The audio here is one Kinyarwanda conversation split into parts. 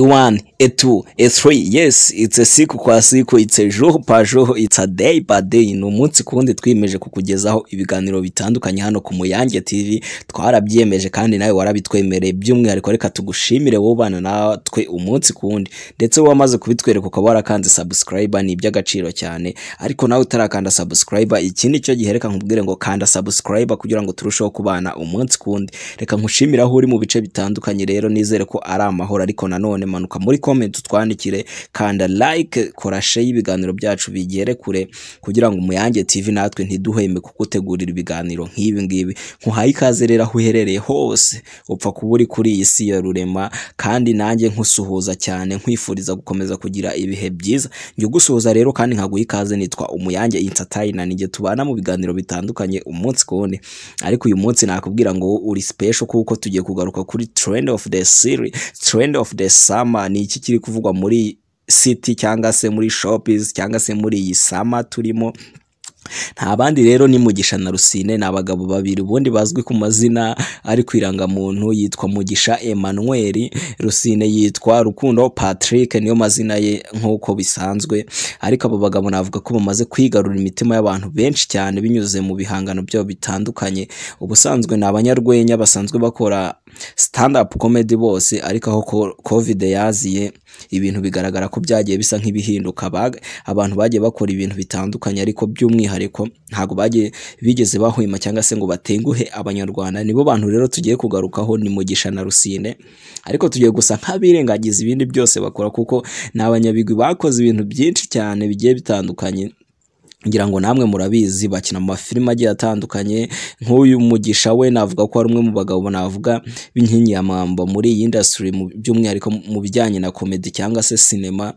a1, a2, a yes, it's a siku kwa siku, it's a jour par jour, it's a day day. Ni umunsi ku wundi twiyemeje kukugezaho ibiganiro bitandukanye hano ku Muyange TV. Twarabyiyemeje kandi nawe warabitwemereye by'umwihariko reka tugushimire wowe ubana natwe umunsi ku wundi. Ndetse wowe wamaze kubitwereka ukaba warakanze subscriber ni iby'agaciro cyane. Ariko nawe utarakanda subscriber iki ni cyo gihe reka nkubwire ngo kanda subscriber kugira ngo turusheho kubana umunsi ku wundi. Reka nkushimire aho uri mu bice bitandukanye rero nizere ko ari amahoro ariko nanone manuka muri komenti utwandikire kanda like kora y'ibiganiro byacu bigere kure kugira ngo umuyange tv natwe ntiduhembe kugutegurira ibiganiro nk'ibi ngibi nkuhaye ikaze rero aho uherereye hose upfa kuba uri kuri iyi si ya rurema kandi nanjye nkusuhuza cyane nkwifuriza gukomeza kugira ibihe byiza njye ugusuhuza rero kandi nkaguha ikaze nitwa umuyange entertainer ninjye tubana mu biganiro bitandukanye umunsi ku wundi ariko uyu munsi nakubwira ngo uri special kuko tugiye kugaruka kuri trend of the series trend of the summer sama ni iki kiri kuvugwa muri siti cyangwa se muri shopizi cyangwa se muri iyi sama turimo nta bandi rero ni mugisha na rusine ni abagabo babiri ubundi bazwi ku mazina ari ku irangamuntu yitwa mugisha Emmanuel rusine yitwa rukundo patrick niyo mazina ye nk'uko bisanzwe ariko abo bagabo navuga ko bamaze kwigarura imitima y'abantu benshi cyane binyuze mu bihangano byabo bitandukanye ubusanzwe ni abanyarwenya basanzwe bakora stand up comedy bose ariko aho covid yaziye ibintu bigaragara ko byagiye bisa nk'ibihinduka abantu bagiye bakora ibintu bitandukanye ariko by'umwihariko by'umwihariko ntabwo bagiye bigeze bahwema cyangwa se ngo batenguhe abanyarwanda nibo bantu rero tugiye kugarukaho ni mugisha na rusine ariko tugiye gusa nk'abirengagiza ibindi byose bakora kuko ni abanyabigwi bakoze ibintu byinshi cyane bigiye bitandukanye ngira ngo namwe murabizi bakina mu mafilime agiye atandukanye nk'uyu Mugisha we navuga ko ari umwe mu bagabo navuga b'inkingi ya mwamba muri iyi industry by'umwihariko mu bijyanye na komedi cyangwa se sinema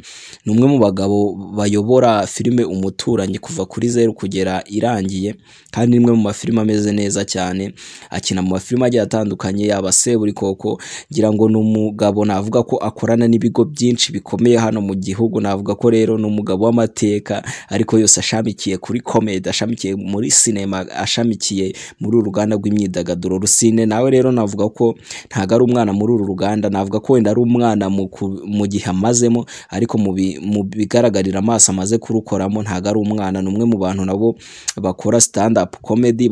ni umwe mu bagabo bayobora filime umuturanyi kuva kuri zeru kugera irangiye kandi imwe mu mafilime ameze neza cyane akina mu mafilime agiye atandukanye yaba seburikoko ngira ngo ni umugabo navuga ko akorana n'ibigo byinshi bikomeye hano mu gihugu navuga ko rero ni umugabo w'amateka ariko yose ashami ashamikiye kuri komedi ashamikiye muri sinema ashamikiye muri uru ruganda rw'imyidagaduro rusine nawe rero navuga ko ntabwo ari umwana muri uru ruganda navuga ko wenda ari umwana mu gihe amazemo ariko mu bigaragarira amaso amaze kurukoramo ntabwo ari umwana ni umwe mu bantu nabo bakora stand up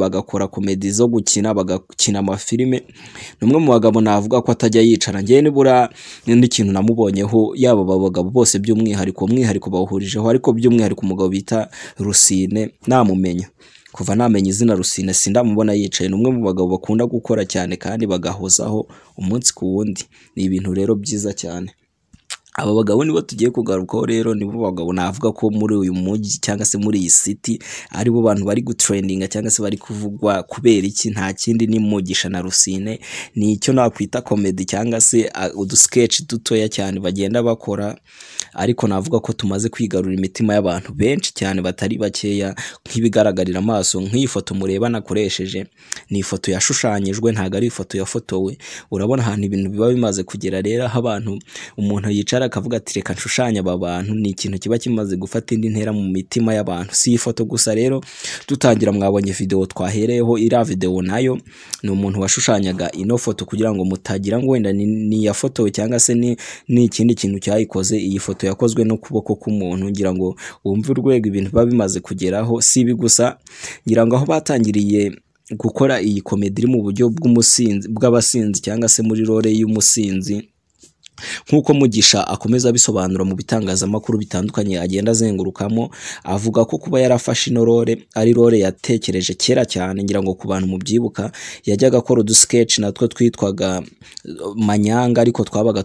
bagakora komedi zo gukina bagakina amafilime ni umwe mu bagabo navuga ko atajya yicara ngewe nibura n'ikintu namubonyeho yaba aba bagabo bose by'umwihariko umwihariko bawuhurijeho ariko by'umwihariko umugabo bita Rusine namumenya kuva namenya izina Rusine sindamubona yicaye ni umwe mu bagabo bakunda gukora cyane kandi bagahozaho umunsi ku wundi ni ibintu rero byiza cyane. aba bagabo nibo tugiye kugarukaho rero nibo bagabo navuga ko muri uyu mujyi cyangwa se muri iyi siti aribo bantu bari gutrendinga cyangwa se bari kuvugwa kubera iki nta kindi ni mugisha na rusine ni icyo nakwita komedi cyangwa se udusikeci dutoya cyane bagenda bakora ariko navuga ko tumaze kwigarura imitima y'abantu benshi cyane batari bakeya nk'ibigaragarira amaso nk'iyi foto mureba nakoresheje ni ifoto yashushanyijwe ntabwo ari ifoto yafotowe urabona ahantu ibintu biba bimaze kugera rero aho abantu umuntu yicara akavuga ati reka nshushanye aba bantu ni ikintu kiba kimaze gufata indi ntera mu mitima y'abantu si iyi foto gusa rero dutangira mwabonye videwo twahereyeho iriya videwo nayo ni umuntu washushanyaga ino foto kugira ngo mutagira ngo wenda ni iyafotowe cyangwa se ni ikindi kintu cyayikoze iyi foto yakozwe n'ukuboko k'umuntu ngira ngo wumve urwego ibintu biba bimaze kugeraho si ibi gusa ngira ngo aho batangiriye gukora iyi komedi iri mu buryo bw’umusinzi bw'abasinzi cyangwa se muri role y'umusinzi nk'uko mugisha akomeza abisobanura mu bitangazamakuru bitandukanye agenda azengurukamo avuga ko kuba yarafashe ino role ari role yatekereje kera cyane ngira ngo ku bantu mubyibuka yajyaga akora udusikeci natwo twitwaga uh, manyanga ariko twabaga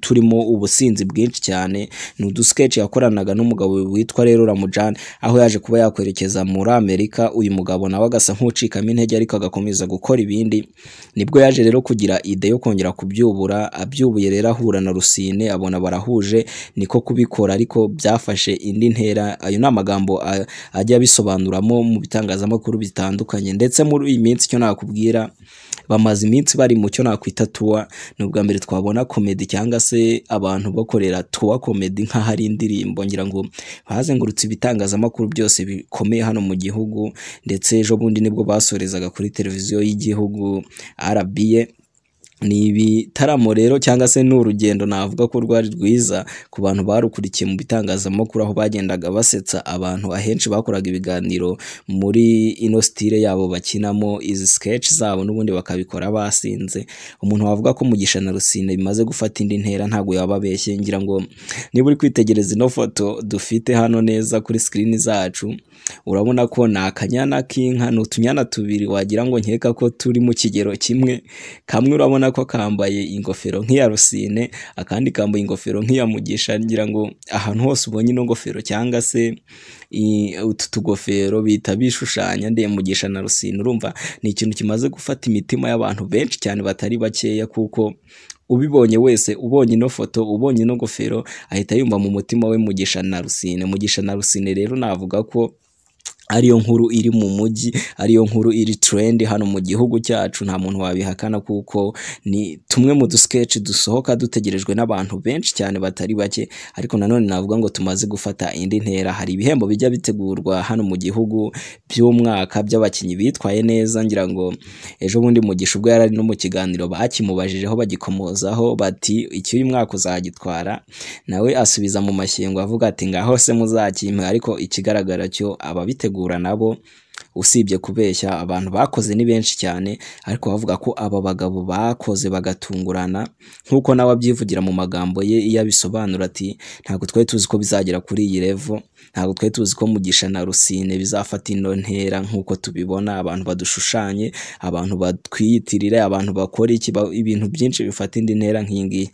turimo ubusinzi bwinshi cyane ni udusikeci yakoranaga n'umugabo witwa rero ramujani aho yaje kuba yakwerekeza muri amerika uyu mugabo nawe agasa nk'ucikamo intege ariko agakomeza gukora ibindi nibwo yaje rero kugira ide yo kongera kubyubura abyubuye rero ahura Mukura na Rusine abona barahuje niko kubikora ariko byafashe indi ntera ayo ni amagambo ajya abisobanuramo mu bitangazamakuru bitandukanye ndetse muri iyi minsi icyo nakubwira bamaze iminsi bari mu cyo nakwita tuwa ni ubwa mbere twabona komedi cyangwa se abantu bakorera tuwa komedi nk'aho ari indirimbo ngira ngo hazengurutse ibitangazamakuru byose bikomeye hano mu gihugu ndetse ejo bundi nibwo basorezaga kuri televiziyo y'igihugu arabiye. Ni ibitaramo rero cyangwa se ni urugendo navuga ko rwari rwiza ku bantu barukurikiye mu bitangazamakuru aho bagendaga basetsa abantu ahenshi bakoraga ibiganiro muri ino sitire yabo bakinamo izi sketch zabo n'ubundi bakabikora basinze, umuntu wavuga ko Mugisha na Rusine bimaze gufata indi ntera ntabwo abeshye ngira ngo niba uri kwitegereza ino foto dufite hano neza kuri screen zacu urabona ko ni akanyana k'inka ni utunyana tubiri wagira ngo nkeka ko turi mu kigero kimwe kamwe urabona urabona ko kambaye ingofero nk'iya rusine akandi kambaye ingofero nk'iya mugisha ngira ngo ahantu hose ubonye ino ngofero cyangwa se utu tugofero bihita bishushanya mugisha na rusine urumva ni ikintu kimaze gufata imitima y'abantu benshi cyane batari bakeya kuko ubibonye wese ubonye ino foto ubonye ino ngofero ahita yumva mu mutima we mugisha na rusine mugisha na rusine rero navuga ko ariyo nkuru iri mu mujyi ariyo nkuru iri trend hano mu gihugu cyacu nta muntu wabihakana kuko ni tumwe mu dusikeci dusohoka dutegerejwe n'abantu benshi cyane batari bake ariko nanone navuga ngo tumaze gufata indi ntera hari ibihembo bijya bitegurwa hano mu gihugu by'umwaka by'abakinnyi bitwaye neza ngira ngo ejo bundi mugisha ubwo yari ari no mu kiganiro bakimubajije bagikomozaho bati iki uyu mwaka uzagitwara nawe asubiza mu mashyengo avuga ati ngaho se muzakimpe ariko ikigaragara cyo ababitegura gutegura nabo usibye kubeshya abantu bakoze ni benshi cyane ariko bavuga ko aba bagabo bakoze bagatungurana nk'uko nawe abyivugira mu magambo ye iyo abisobanura ati ntabwo twari tuzi ko bizagera kuri iyi revo ntabwo twari tuzi ko mugisha na rusine bizafata ino ntera nk'uko tubibona abantu badushushanye abantu batwiyitirire abantu bakora iki ibintu byinshi bifata indi ntera nk'iyi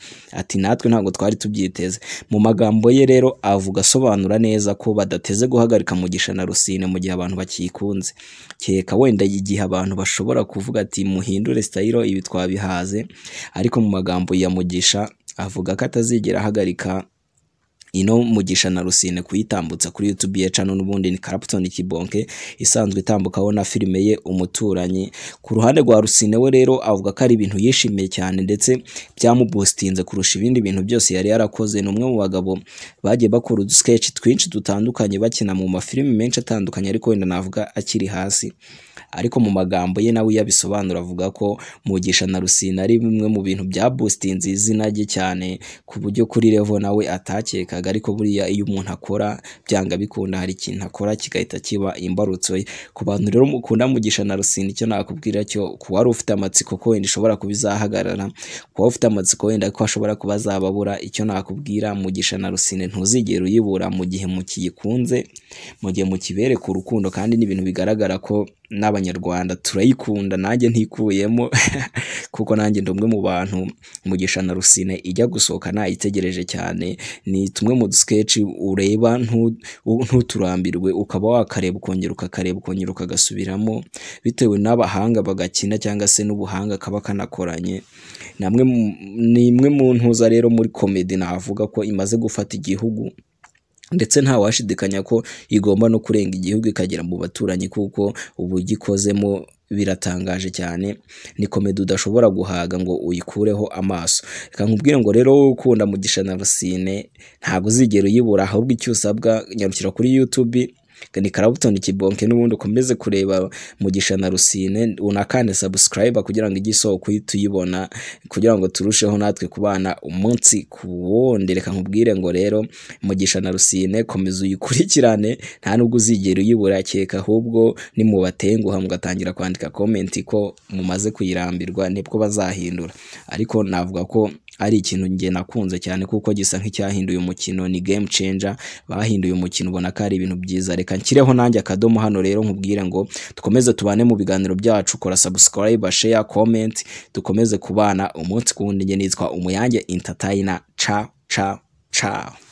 ati natwe ntabwo twari tubyiteze mu magambo ye rero avuga asobanura neza ko badateze guhagarika mugisha na rusine mu gihe abantu bakikunze twabihanze kereka wenda igihe abantu bashobora kuvuga ati muhindure sitayiro ibi twabihaze ariko mu magambo ya mugisha avuga ko atazigera ahagarika ino Mugisha na Rusine kuyitambutsa kuri YouTube ye cano n'ubundi ni Clapton Kibonke isanzwe itambukaho na filime ye Umuturanyi ku ruhande rwa Rusine we rero avuga ko ari ibintu yishimiye cyane ndetse byamubostinze kurusha ibindi bintu byose yari yarakoze ni umwe mu bagabo bagiye bakora udusketch twinshi dutandukanye bakina mu mafilime menshi atandukanye ariko wenda navuga akiri hasi ariko mu magambo ye nawe yabisobanura avuga ko Mugisha na Rusine ari bimwe mu bintu bya boostinze izina rye cyane ku buryo kuri level nawe atakekaga byamurangaga ariko buriya iyo umuntu akora byanga bikunda hari ikintu akora kigahita kiba imbarutso ye ku bantu rero mukunda Mugisha na Rusine icyo nakubwira cyo ku wari ufite amatsiko ko wenda ishobora kuba izahagarara ku wari ufite amatsiko wenda ko ashobora kuba azababura icyo nakubwira Mugisha na Rusine ntuzigera uyibura mu gihe mukiyikunze mu gihe mukibereka urukundo kandi n'ibintu bigaragara ko n'abanyarwanda turayikunda nanjye ntikuyemo kuko nanjye ndi umwe mu bantu Mugisha na Rusine ijya gusohoka nayitegereje cyane ni tumwe tumwe mu dusikeci ureba ntuturambirwe ukaba wakareba ukongera ukakareba ukongera ukagasubiramo bitewe n'abahanga bagakina cyangwa se n'ubuhanga kaba kanakoranye ni imwe mu ntuza rero muri komedi navuga ko imaze gufata igihugu ndetse ntawashidikanya ko igomba no kurenga igihugu ikagera mu baturanyi kuko ubu igikozemo biratangaje cyane ni comedi udashobora guhaga ngo uyikureho amaso reka nkubwire ngo rero wowe ukunda Mugisha na Rosine ntabwo uzigera uyibura ahubwo icyo usabwa nyarukira kuri YouTube ni Clapton Kibonke n'ubundi ukomeze kureba Mugisha na Rusine unakande subscribe kugira ngo ijye isoko tuyibona kugira ngo turusheho natwe kubana umunsi ku wundi reka nkubwire ngo rero Mugisha na Rusine komeza uyikurikirane nta nubwo uzigera uyibura keka ahubwo nimubatenguha mugatangira kwandika comment ko mumaze kuyirambirwa nibwo bazahindura ariko navuga ko ari ikintu njye nakunze cyane kuko gisa nk'icyahinduye umukino ni game changer bahinduye umukino ubona ko ari ibintu byiza reka nshyireho nanjye akadomo hano rero nkubwire ngo dukomeze tubane mu biganiro byacu kora subscribe share comment dukomeze kubana umunsi ku wundi njye nitwa umuyange entertainer ca ca ca